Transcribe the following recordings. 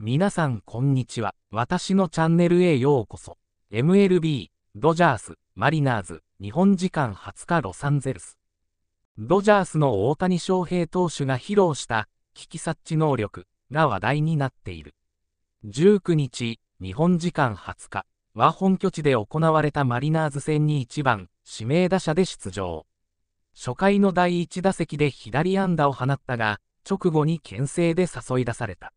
皆さんこんにちは。私のチャンネルへようこそ。MLB、ドジャース、マリナーズ、日本時間20日ロサンゼルス。ドジャースの大谷翔平投手が披露した危機察知能力が話題になっている。19日、日本時間20日は本拠地で行われたマリナーズ戦に1番指名打者で出場。初回の第1打席で左安打を放ったが、直後に牽制で誘い出された。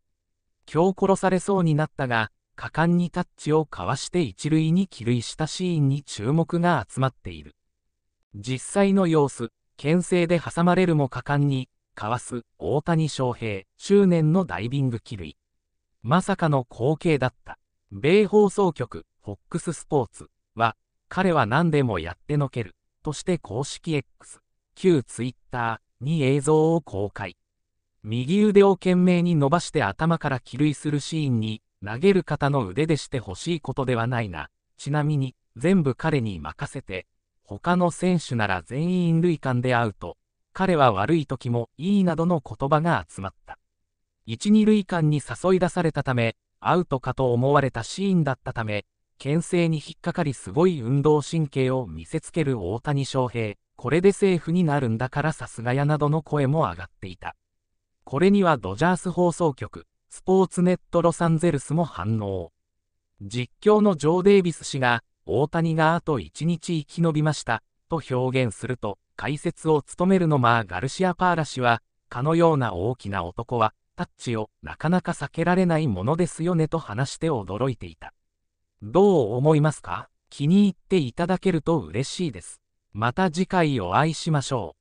今日殺されそうになったが、果敢にタッチを交わして一塁に帰塁したシーンに注目が集まっている。実際の様子、牽制で挟まれるも果敢に、かわす大谷翔平、執念のダイビング帰塁。まさかの光景だった。米放送局、FOX スポーツは、彼は何でもやってのける、として公式 X、旧 Twitter に映像を公開。右腕を懸命に伸ばして頭から起類するシーンに、投げる方の腕でしてほしいことではないな。ちなみに、全部彼に任せて、他の選手なら全員類間でアウト、彼は悪い時もいいなどの言葉が集まった。一、二塁間に誘い出されたため、アウトかと思われたシーンだったため、牽制に引っかかりすごい運動神経を見せつける大谷翔平、これでセーフになるんだからさすがやなどの声も上がっていた。これにはドジャース放送局、スポーツネットロサンゼルスも反応。実況のジョー・デイビス氏が、大谷があと1日生き延びました、と表現すると、解説を務めるのマー・ガルシア・パーラ氏は、かのような大きな男は、タッチをなかなか避けられないものですよねと話して驚いていた。どう思いますか気に入っていただけると嬉しいです。また次回お会いしましょう。